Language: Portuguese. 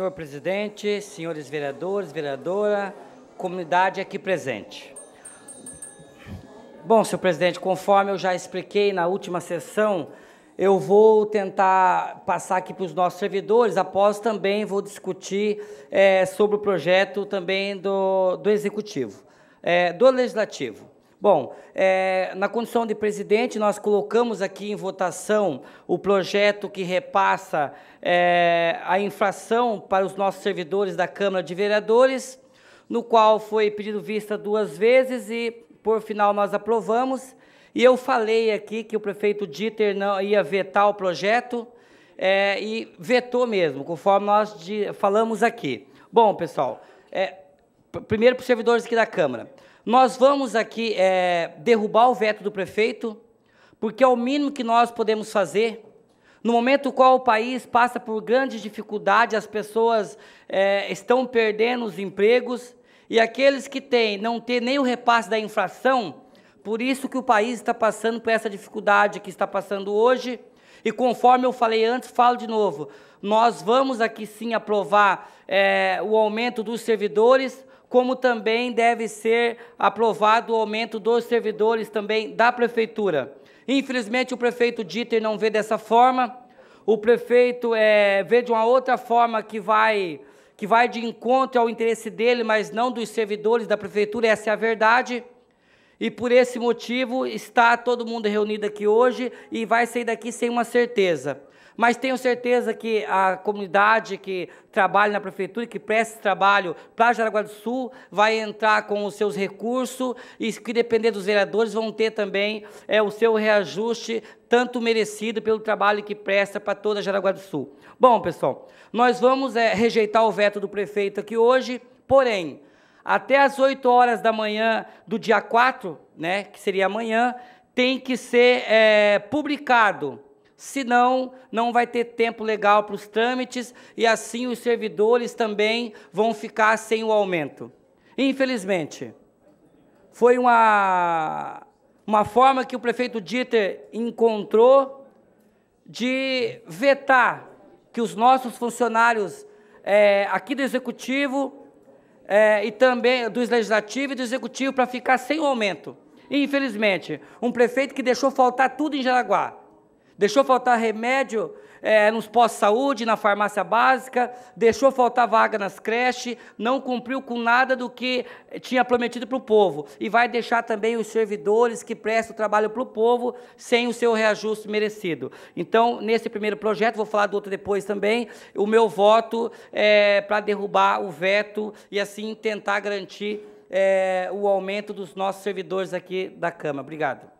Senhor presidente, senhores vereadores, vereadora, comunidade aqui presente. Bom, senhor presidente, conforme eu já expliquei na última sessão, eu vou tentar passar aqui para os nossos servidores, após também vou discutir é, sobre o projeto também do, do executivo, é, do legislativo. Bom, é, na condição de presidente, nós colocamos aqui em votação o projeto que repassa é, a inflação para os nossos servidores da Câmara de Vereadores, no qual foi pedido vista duas vezes e, por final, nós aprovamos. E eu falei aqui que o prefeito Dieter não ia vetar o projeto é, e vetou mesmo, conforme nós de, falamos aqui. Bom, pessoal, é, primeiro para os servidores aqui da Câmara nós vamos aqui é, derrubar o veto do prefeito, porque é o mínimo que nós podemos fazer. No momento em qual o país passa por grandes dificuldades, as pessoas é, estão perdendo os empregos, e aqueles que têm não têm nem o repasse da inflação, por isso que o país está passando por essa dificuldade que está passando hoje. E conforme eu falei antes, falo de novo, nós vamos aqui sim aprovar é, o aumento dos servidores, como também deve ser aprovado o aumento dos servidores também da prefeitura. Infelizmente, o prefeito Dieter não vê dessa forma. O prefeito é, vê de uma outra forma que vai que vai de encontro ao interesse dele, mas não dos servidores da prefeitura, essa é a verdade. E por esse motivo está todo mundo reunido aqui hoje e vai sair daqui sem uma certeza. Mas tenho certeza que a comunidade que trabalha na prefeitura, que presta esse trabalho para Jaraguá do Sul, vai entrar com os seus recursos e, que depender dos vereadores, vão ter também é, o seu reajuste, tanto merecido pelo trabalho que presta para toda Jaraguá do Sul. Bom, pessoal, nós vamos é, rejeitar o veto do prefeito aqui hoje, porém até as 8 horas da manhã do dia 4, né, que seria amanhã, tem que ser é, publicado. Senão, não vai ter tempo legal para os trâmites e assim os servidores também vão ficar sem o aumento. Infelizmente, foi uma, uma forma que o prefeito Dieter encontrou de vetar que os nossos funcionários é, aqui do Executivo é, e também dos legislativos e do executivo para ficar sem o aumento. E, infelizmente, um prefeito que deixou faltar tudo em Jaraguá deixou faltar remédio é, nos pós-saúde, na farmácia básica, deixou faltar vaga nas creches, não cumpriu com nada do que tinha prometido para o povo. E vai deixar também os servidores que prestam trabalho para o povo sem o seu reajuste merecido. Então, nesse primeiro projeto, vou falar do outro depois também, o meu voto é para derrubar o veto e assim tentar garantir é, o aumento dos nossos servidores aqui da Câmara. Obrigado.